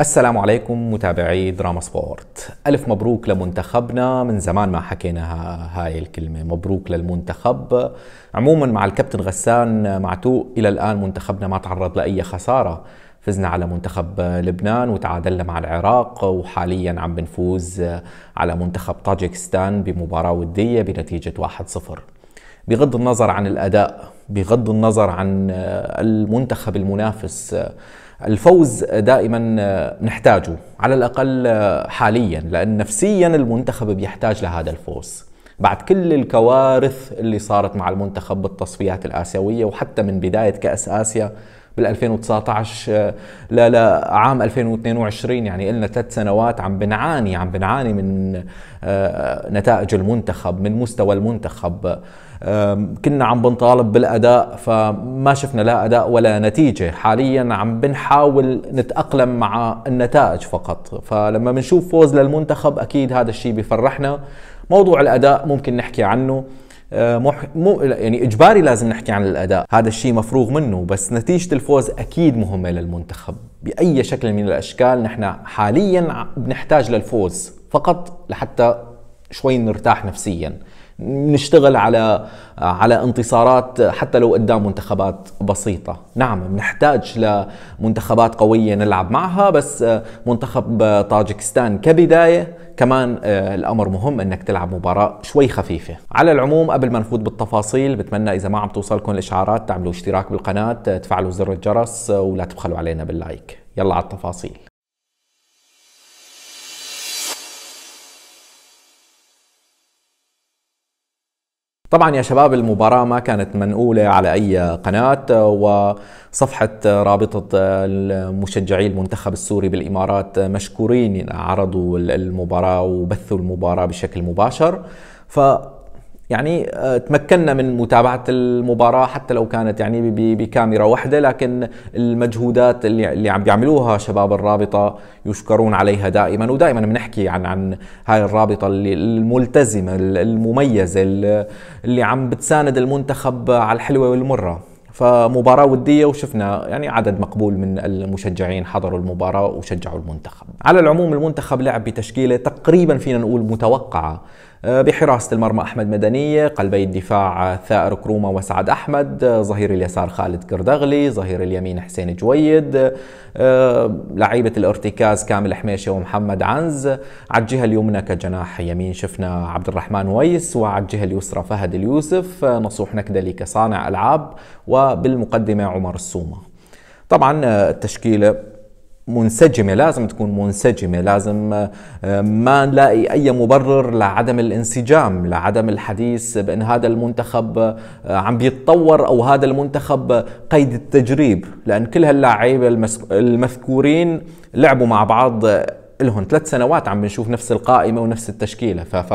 السلام عليكم متابعي دراما سبورت ألف مبروك لمنتخبنا من زمان ما حكينا هاي الكلمة مبروك للمنتخب عموما مع الكابتن غسان معتوق إلى الآن منتخبنا ما تعرض لأي خسارة فزنا على منتخب لبنان وتعادلنا مع العراق وحاليا عم بنفوز على منتخب طاجكستان بمباراة ودية بنتيجة 1-0 بغض النظر عن الأداء بغض النظر عن المنتخب المنافس الفوز دائما آه، نحتاجه على الأقل آه، حاليا لأن نفسيا المنتخب بيحتاج لهذا الفوز بعد كل الكوارث اللي صارت مع المنتخب بالتصفيات الآسيوية وحتى من بداية كأس آسيا بال 2019 لعام 2022 يعني قلنا ثلاث سنوات عم بنعاني عم بنعاني من آه، نتائج المنتخب من مستوى المنتخب كنا عم بنطالب بالاداء فما شفنا لا اداء ولا نتيجه حاليا عم بنحاول نتاقلم مع النتائج فقط فلما بنشوف فوز للمنتخب اكيد هذا الشيء بيفرحنا موضوع الاداء ممكن نحكي عنه آه، مح... مو يعني اجباري لازم نحكي عن الاداء هذا الشيء مفروغ منه بس نتيجه الفوز اكيد مهمه للمنتخب باي شكل من الاشكال نحن حاليا بنحتاج للفوز فقط لحتى شوي نرتاح نفسيا نشتغل على على انتصارات حتى لو قدام منتخبات بسيطه نعم بنحتاج لمنتخبات قويه نلعب معها بس منتخب طاجكستان كبدايه كمان آه، الامر مهم انك تلعب مباراه شوي خفيفه على العموم قبل ما نفوت بالتفاصيل بتمنى اذا ما عم توصلكم الاشعارات تعملوا اشتراك بالقناه تفعلوا زر الجرس ولا تبخلوا علينا باللايك يلا على التفاصيل طبعا يا شباب المباراة ما كانت منقولة على أي قناة وصفحة رابطة مشجعي المنتخب السوري بالإمارات مشكورين عرضوا المباراة وبثوا المباراة بشكل مباشر ف يعني آه، تمكنا من متابعة المباراة حتى لو كانت يعني بكاميرا واحدة لكن المجهودات اللي, اللي عم بيعملوها شباب الرابطة يشكرون عليها دائما ودائما بنحكي عن عن هاي الرابطة اللي الملتزمة المميزة اللي عم بتساند المنتخب على الحلوة والمرة فمباراة ودية وشفنا يعني عدد مقبول من المشجعين حضروا المباراة وشجعوا المنتخب على العموم المنتخب لعب بتشكيلة تقريبا فينا نقول متوقعة آه، بحراسة المرمى أحمد مدني قلبي الدفاع ثائر كروما وسعد أحمد ظهير اليسار خالد كردغلي ظهير اليمين حسين جويد آه، لعيبة الارتكاز كامل حميشة ومحمد عنز على الجهة اليمنى كجناح يمين شفنا عبد الرحمن ويس وعلى الجهة اليسرى فهد اليوسف نصوح نكدلي كصانع ألعاب وبالمقدمة عمر السومة طبعا آه، التشكيلة منسجمه لازم تكون منسجمه لازم آه، ما نلاقي اي مبرر لعدم الانسجام لعدم الحديث بان هذا المنتخب آه، عم بيتطور او هذا المنتخب قيد التجريب لان كل هاللاعيبه المذكورين لعبوا مع بعض آه، لهم ثلاث سنوات عم بنشوف نفس القائمه ونفس التشكيله ف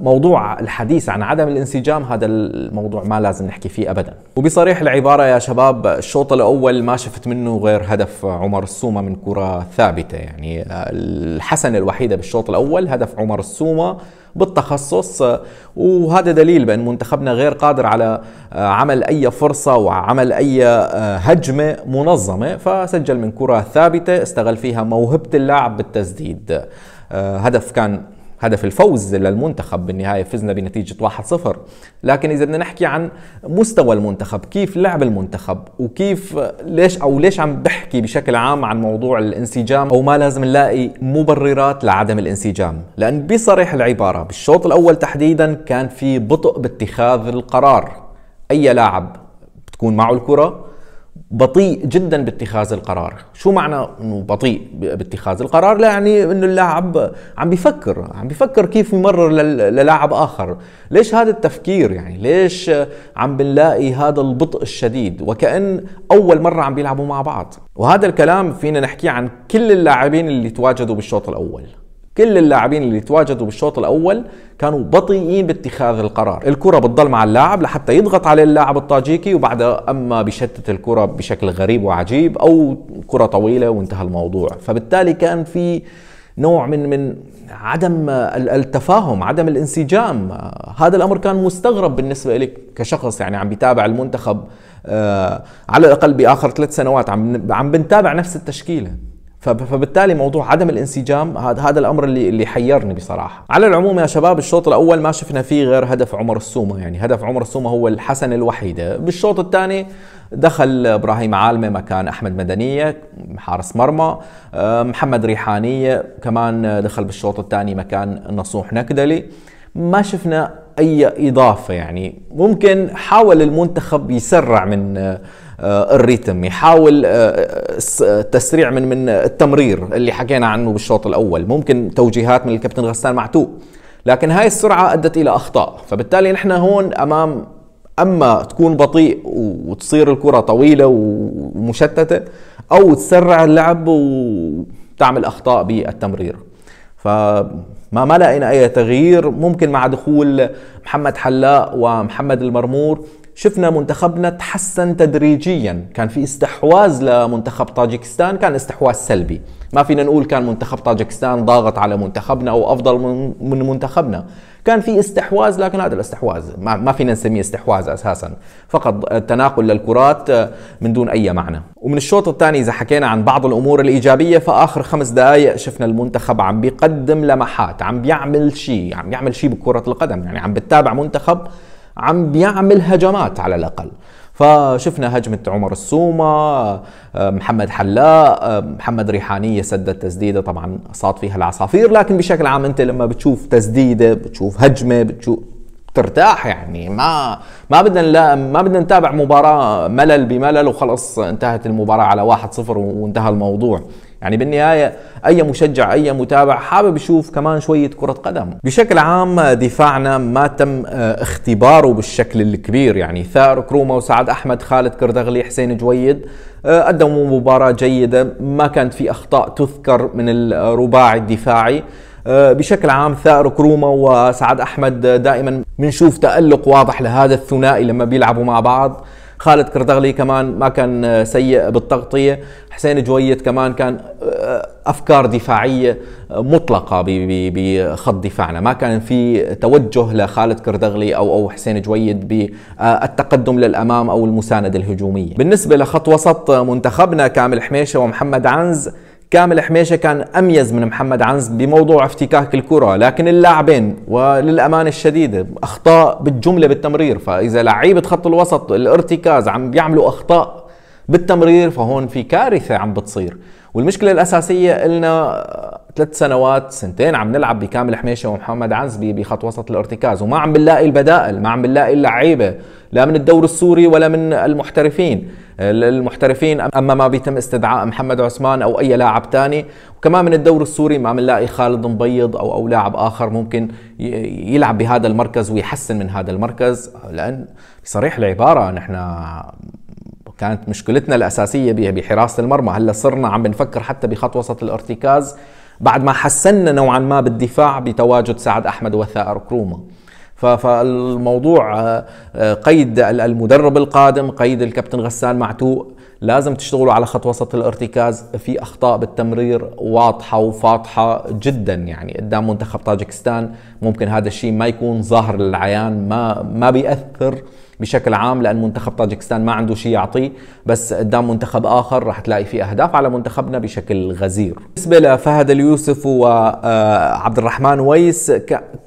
موضوع الحديث عن عدم الانسجام هذا الموضوع ما لازم نحكي فيه ابدا وبصريح العباره يا شباب الشوط الاول ما شفت منه غير هدف عمر السومه من كره ثابته يعني الحسنه الوحيده بالشوط الاول هدف عمر السومه بالتخصص وهذا دليل بان منتخبنا غير قادر على عمل اي فرصه وعمل اي هجمه منظمه فسجل من كره ثابته استغل فيها موهبه اللاعب بالتسديد هدف كان هدف الفوز للمنتخب بالنهاية فزنا بنتيجة 1-0 لكن إذا بدنا نحكي عن مستوى المنتخب كيف لعب المنتخب وكيف ليش أو ليش عم بحكي بشكل عام عن موضوع الانسجام أو ما لازم نلاقي مبررات لعدم الانسجام لأن بصريح العبارة بالشوط الأول تحديدا كان في بطء باتخاذ القرار أي لاعب بتكون معه الكرة بطيء جدا باتخاذ القرار شو معنى انه بطيء باتخاذ القرار لا يعني انه اللاعب عم بيفكر عم بيفكر كيف يمرر للاعب اخر ليش هذا التفكير يعني ليش عم بنلاقي هذا البطء الشديد وكأن اول مرة عم بيلعبوا مع بعض وهذا الكلام فينا نحكيه عن كل اللاعبين اللي تواجدوا بالشوط الاول كل اللاعبين اللي تواجدوا بالشوط الاول كانوا بطيئين باتخاذ القرار الكره بتضل مع اللاعب لحتى يضغط عليه اللاعب الطاجيكي وبعدها اما بشتت الكره بشكل غريب وعجيب او كره طويله وانتهى الموضوع فبالتالي كان في نوع من من عدم التفاهم عدم الانسجام هذا الامر كان مستغرب بالنسبه لك كشخص يعني عم بيتابع المنتخب آه، على الاقل باخر ثلاث سنوات عم عم بنتابع نفس التشكيله فبالتالي موضوع عدم الانسجام هذا هذا الامر اللي اللي حيرني بصراحه على العموم يا شباب الشوط الاول ما شفنا فيه غير هدف عمر السومه يعني هدف عمر السومه هو الحسنه الوحيده بالشوط الثاني دخل ابراهيم عالمه مكان احمد مدنيه حارس مرمى آه، محمد ريحانيه كمان دخل بالشوط الثاني مكان نصوح نكدلي ما شفنا اي اضافه يعني ممكن حاول المنتخب يسرع من آه، آه، الريتم يحاول آه، تسريع من من التمرير اللي حكينا عنه بالشوط الاول ممكن توجيهات من الكابتن غسان معتوق لكن هاي السرعه ادت الى اخطاء فبالتالي نحن هون امام اما تكون بطيء وتصير الكره طويله ومشتته او تسرع اللعب وتعمل اخطاء بالتمرير فما ما لقينا اي تغيير ممكن مع دخول محمد حلاق ومحمد المرمور شفنا منتخبنا تحسن تدريجيا كان في استحواذ لمنتخب طاجكستان كان استحواذ سلبي ما فينا نقول كان منتخب طاجكستان ضاغط على منتخبنا او افضل من منتخبنا كان في استحواذ لكن هذا الاستحواذ ما فينا نسميه استحواذ اساسا فقط تناقل للكرات آه، من دون اي معنى ومن الشوط الثاني اذا حكينا عن بعض الامور الايجابيه فاخر خمس دقائق شفنا المنتخب عم بيقدم لمحات عم بيعمل شيء عم بيعمل شيء بكره القدم يعني عم بتابع منتخب عم بيعمل هجمات على الاقل فشفنا هجمة عمر السومة آه، محمد حلاق آه، محمد ريحانية سدد تسديدة طبعا صاد فيها العصافير لكن بشكل عام أنت لما بتشوف تسديدة بتشوف هجمة بتشوف ترتاح يعني ما ما بدنا لا ما بدنا نتابع مباراه ملل بملل وخلص انتهت المباراه على 1-0 وانتهى الموضوع يعني بالنهاية أي مشجع أي متابع حابب يشوف كمان شوية كرة قدم بشكل عام دفاعنا ما تم آه، اختباره بالشكل الكبير يعني ثار كروما وسعد أحمد خالد كردغلي حسين جويد آه، قدموا مباراة جيدة ما كانت في أخطاء تذكر من الرباعي الدفاعي آه، بشكل عام ثائر كروما وسعد أحمد دائما بنشوف تألق واضح لهذا الثنائي لما بيلعبوا مع بعض خالد كردغلي كمان ما كان آه، سيء بالتغطيه حسين جويت كمان كان آه، افكار دفاعيه آه، مطلقه بخط دفاعنا ما كان في توجه لخالد كردغلي او او حسين جويد بالتقدم للامام او المسانده الهجوميه بالنسبه لخط وسط منتخبنا كامل حميشه ومحمد عنز كامل حميشة كان أميز من محمد عنز بموضوع افتكاك الكرة لكن اللاعبين وللأمانة الشديدة أخطاء بالجملة بالتمرير فإذا لعيبة خط الوسط الارتكاز عم بيعملوا أخطاء بالتمرير فهون في كارثة عم بتصير والمشكله الاساسيه قلنا ثلاث سنوات سنتين عم نلعب بكامل حميشه ومحمد عنز بخط وسط الارتكاز وما عم بنلاقي البدائل ما عم بنلاقي اللعيبه لا من الدور السوري ولا من المحترفين المحترفين اما ما بيتم استدعاء محمد عثمان او اي لاعب ثاني وكمان من الدور السوري ما بنلاقي خالد مبيض او او لاعب اخر ممكن يلعب بهذا المركز ويحسن من هذا المركز لان بصريح العباره نحن كانت مشكلتنا الاساسيه بحراسه المرمى هلا صرنا عم بنفكر حتى بخط وسط الارتكاز بعد ما حسنا نوعا ما بالدفاع بتواجد سعد احمد وثائر كروما فالموضوع آه، قيد المدرب القادم قيد الكابتن غسان معتوق لازم تشتغلوا على خط وسط الارتكاز في اخطاء بالتمرير واضحه وفاضحه جدا يعني قدام منتخب طاجكستان ممكن هذا الشيء ما يكون ظاهر للعيان ما ما بياثر بشكل عام لان منتخب طاجكستان ما عنده شيء يعطيه بس قدام منتخب اخر راح تلاقي في اهداف على منتخبنا بشكل غزير بالنسبه لفهد اليوسف وعبد آه، الرحمن ويس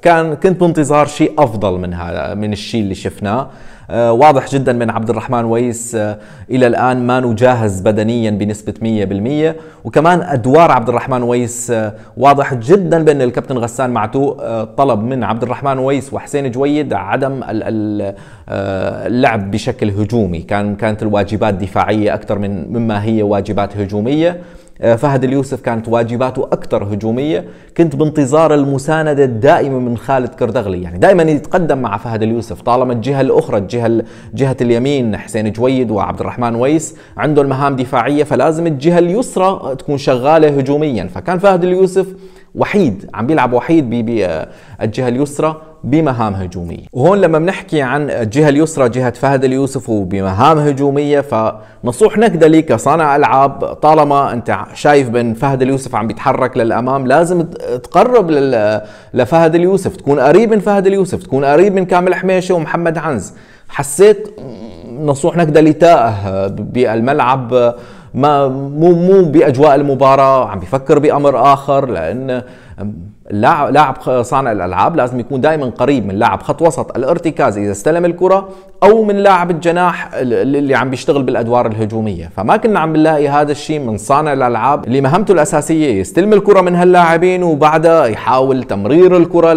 كان كنت بانتظار شيء افضل من هذا من الشيء اللي شفناه آه، واضح جدا من عبد الرحمن ويس آه، الى الان ما جاهز بدنيا بنسبه 100% وكمان ادوار عبد الرحمن ويس آه، واضح جدا بان الكابتن غسان معتوق طلب من عبد الرحمن ويس وحسين جويد عدم اللعب بشكل هجومي كان كانت الواجبات دفاعيه اكثر من مما هي واجبات هجوميه آه، فهد اليوسف كانت واجباته أكثر هجومية كنت بانتظار المساندة الدائمة من خالد كردغلي يعني دائما يتقدم مع فهد اليوسف طالما الجهة الأخرى الجهة جهة اليمين حسين جويد وعبد الرحمن ويس عندهم مهام دفاعية فلازم الجهة اليسرى تكون شغالة هجوميا فكان فهد اليوسف وحيد عم بيلعب وحيد بالجهة بي آه، اليسرى بمهام هجومية وهون لما بنحكي عن الجهة اليسرى جهة فهد اليوسف وبمهام هجومية فنصوح نكدلي كصانع ألعاب طالما أنت شايف بأن فهد اليوسف عم بيتحرك للأمام لازم تقرب لفهد اليوسف تكون قريب من فهد اليوسف تكون قريب من كامل حميشة ومحمد عنز حسيت نصوح نكدلي تائه بالملعب ما مو مو باجواء المباراه عم بفكر بامر اخر لان اللاعب لاعب صانع الالعاب لازم يكون دائما قريب من لاعب خط وسط الارتكاز اذا استلم الكره او من لاعب الجناح اللي عم بيشتغل بالادوار الهجوميه فما كنا عم نلاقي هذا الشيء من صانع الالعاب اللي مهمته الاساسيه يستلم الكره من هاللاعبين وبعدها يحاول تمرير الكره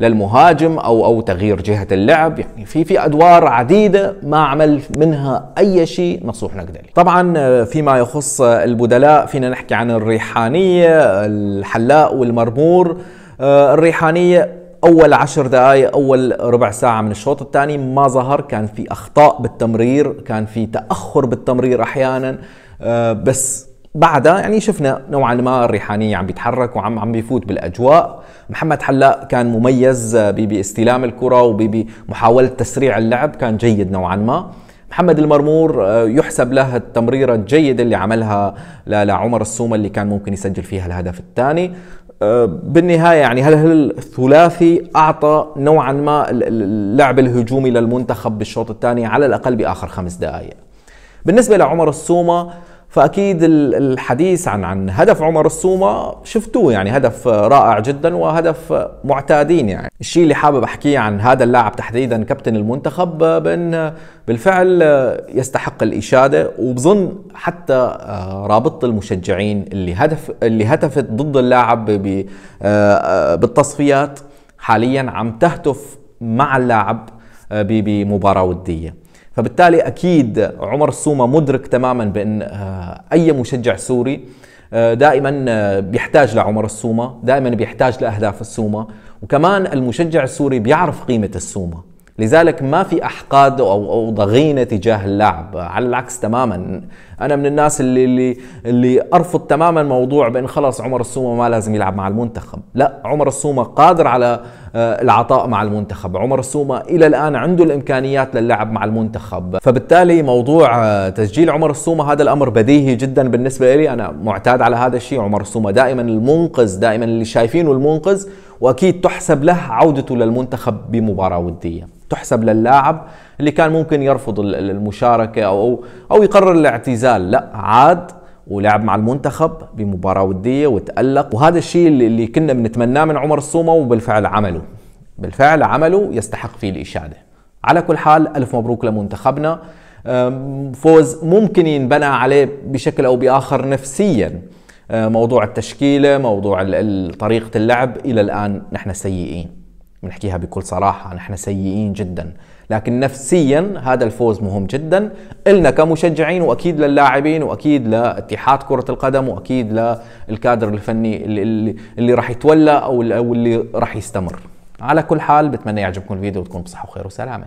للمهاجم او او تغيير جهه اللعب يعني في في ادوار عديده ما عمل منها اي شيء نصوح نقدلي طبعا آه، فيما يخص البدلاء فينا نحكي عن الريحانيه الحلاق والمرمور الامور آه، الريحانيه اول عشر دقائق اول ربع ساعه من الشوط الثاني ما ظهر كان في اخطاء بالتمرير كان في تاخر بالتمرير احيانا آه، بس بعدها يعني شفنا نوعا ما الريحانية عم بيتحرك وعم عم بيفوت بالأجواء محمد حلاق كان مميز آه، باستلام الكرة وبمحاولة تسريع اللعب كان جيد نوعا ما محمد المرمور يحسب له التمريرة الجيدة اللي عملها لعمر السومة اللي كان ممكن يسجل فيها الهدف الثاني آه، بالنهايه يعني هل الثلاثي اعطى نوعا ما اللعب الهجومي للمنتخب بالشوط الثاني على الاقل باخر خمس دقائق بالنسبه لعمر السومه فاكيد الحديث عن عن هدف عمر السومه شفتوه يعني هدف آه، رائع جدا وهدف آه، معتادين يعني الشيء اللي حابب احكيه عن هذا اللاعب تحديدا كابتن المنتخب آه، بان بالفعل يستحق الاشاده وبظن حتى رابطه المشجعين اللي هدف اللي هتفت ضد اللاعب بالتصفيات حاليا عم تهتف مع اللاعب بمباراه وديه فبالتالي اكيد عمر السومه مدرك تماما بان آه، اي مشجع سوري آه، آه، دائما بيحتاج لعمر السومه، دائما بيحتاج لاهداف السومه، وكمان المشجع السوري بيعرف قيمه السومه، لذلك ما في احقاد او ضغينه تجاه اللاعب، على العكس تماما، انا من الناس اللي اللي اللي ارفض تماما موضوع بان خلاص عمر السومه ما لازم يلعب مع المنتخب، لا عمر السومه قادر على آه، العطاء مع المنتخب عمر السومة إلى الآن عنده الإمكانيات للعب مع المنتخب فبالتالي موضوع آه، تسجيل عمر السومة هذا الأمر بديهي جدا بالنسبة لي أنا معتاد على هذا الشيء عمر السومة دائما المنقذ دائما اللي شايفينه المنقذ وأكيد تحسب له عودته للمنتخب بمباراة ودية تحسب للاعب اللي كان ممكن يرفض المشاركة أو, أو يقرر الاعتزال لا عاد ولعب مع المنتخب بمباراه وديه وتالق وهذا الشيء اللي كنا بنتمناه من عمر الصومه وبالفعل عمله بالفعل عمله يستحق فيه الاشاده على كل حال الف مبروك لمنتخبنا فوز ممكن ينبنى عليه بشكل او باخر نفسيا أه، موضوع التشكيله موضوع طريقه اللعب الى الان نحن سيئين بنحكيها بكل صراحه نحن سيئين جدا لكن نفسيا هذا الفوز مهم جدا لنا كمشجعين وأكيد للاعبين وأكيد لاتحاد كرة القدم وأكيد للكادر الفني اللي, اللي راح يتولى أو اللي راح يستمر على كل حال بتمنى يعجبكم الفيديو وتكونوا بصحة وخير وسلامة